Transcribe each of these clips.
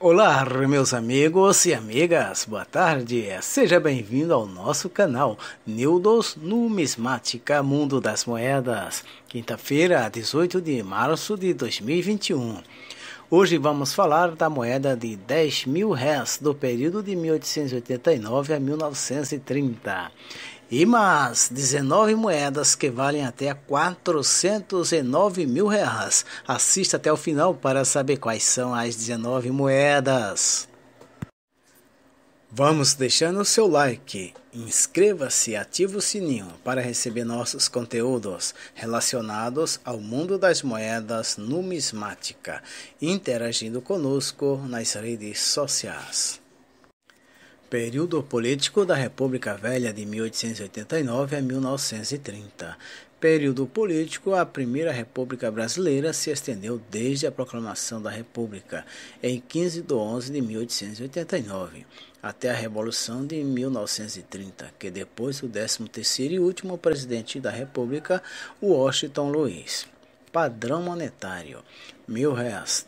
Olá, meus amigos e amigas, boa tarde. Seja bem-vindo ao nosso canal Neudos Numismática Mundo das Moedas, quinta-feira, 18 de março de 2021. Hoje vamos falar da moeda de 10 mil réis do período de 1889 a 1930 e mais 19 moedas que valem até 409 mil reais. Assista até o final para saber quais são as 19 moedas. Vamos deixando o seu like, inscreva-se e ative o sininho para receber nossos conteúdos relacionados ao mundo das moedas numismática, interagindo conosco nas redes sociais. Período político da República Velha de 1889 a 1930. Período político, a Primeira República Brasileira se estendeu desde a proclamação da República, em 15 de 11 de 1889, até a Revolução de 1930, que depois do 13 terceiro e último presidente da República, Washington Luiz. Padrão monetário, mil reais,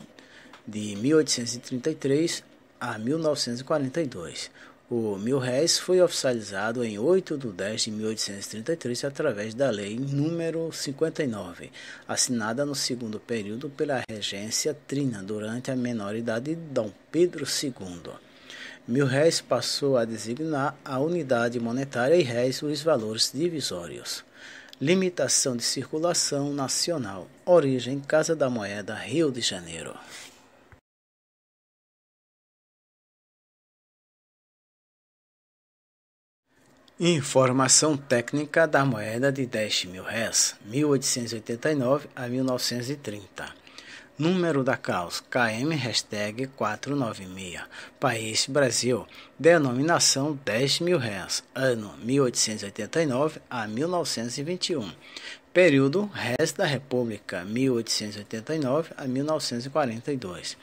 de 1833 a 1942. O réis foi oficializado em 8 de 10 de 1833 através da Lei número 59, assinada no segundo período pela Regência Trina durante a menoridade de Dom Pedro II. réis passou a designar a unidade monetária e réis os valores divisórios. Limitação de circulação nacional. Origem Casa da Moeda, Rio de Janeiro. Informação técnica da moeda de 10 mil réis, 1889 a 1930. Número da caos, KM, hashtag 496. País, Brasil. Denominação 10 mil réis, ano 1889 a 1921. Período, réis da República, 1889 a 1942.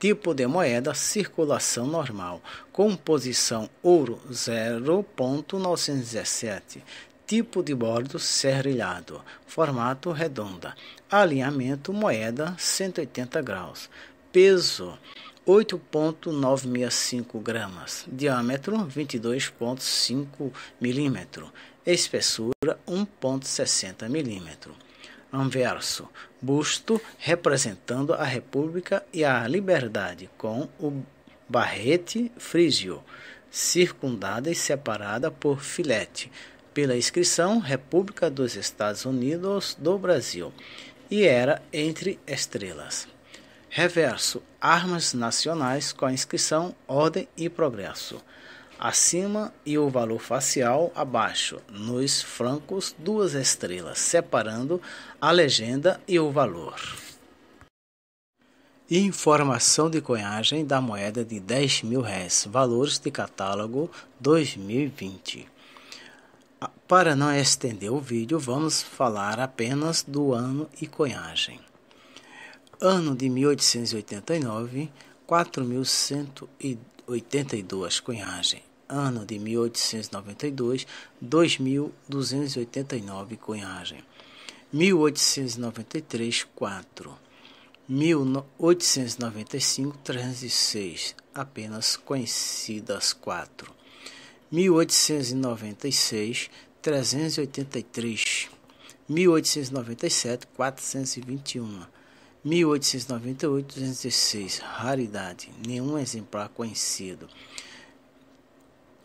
Tipo de moeda: circulação normal. Composição: ouro 0.917. Tipo de bordo: serrilhado. Formato: redonda. Alinhamento: moeda 180 graus. Peso: 8.965 gramas, diâmetro 22.5 milímetro, espessura 1.60 milímetro anverso, busto representando a república e a liberdade, com o barrete frígio, circundada e separada por filete, pela inscrição República dos Estados Unidos do Brasil, e era entre estrelas. Reverso, armas nacionais com a inscrição Ordem e Progresso acima e o valor facial abaixo, nos francos duas estrelas, separando a legenda e o valor. Informação de cunhagem da moeda de 10 mil réis, valores de catálogo 2020. Ah, para não estender o vídeo, vamos falar apenas do ano e cunhagem. Ano de 1889, 4.182 cunhagem ano de 1892, 2.289 cunhagem. 1893, 4. 1895, 306, apenas conhecidas 4. 1896, 383. 1897, 421. 1898, 216. Raridade. Nenhum exemplar conhecido.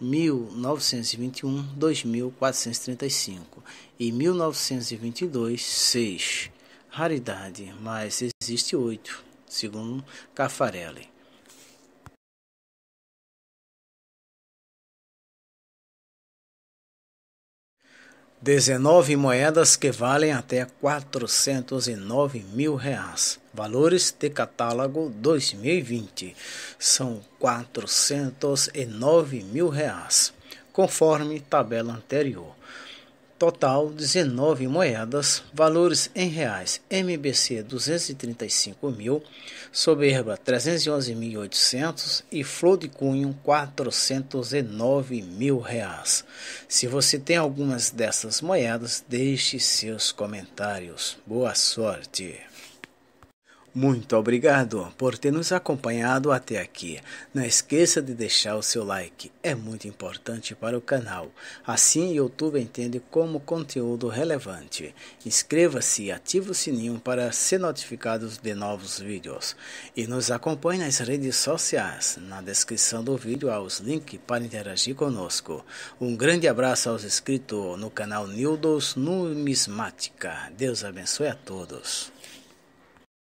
1921, 2435 e 1922, 6. Raridade, mas existe oito, segundo Caffarelli. 19 moedas que valem até 409 mil reais. Valores de catálogo 2020 são 409 mil reais, conforme tabela anterior. Total 19 moedas, valores em reais: MBC 235 mil, Soberba 311.800 e Flor de Cunho 409 mil reais. Se você tem algumas dessas moedas, deixe seus comentários. Boa sorte! Muito obrigado por ter nos acompanhado até aqui. Não esqueça de deixar o seu like, é muito importante para o canal. Assim, o YouTube entende como conteúdo relevante. Inscreva-se e ative o sininho para ser notificado de novos vídeos. E nos acompanhe nas redes sociais. Na descrição do vídeo há os links para interagir conosco. Um grande abraço aos inscritos no canal Nildos Numismática. Deus abençoe a todos.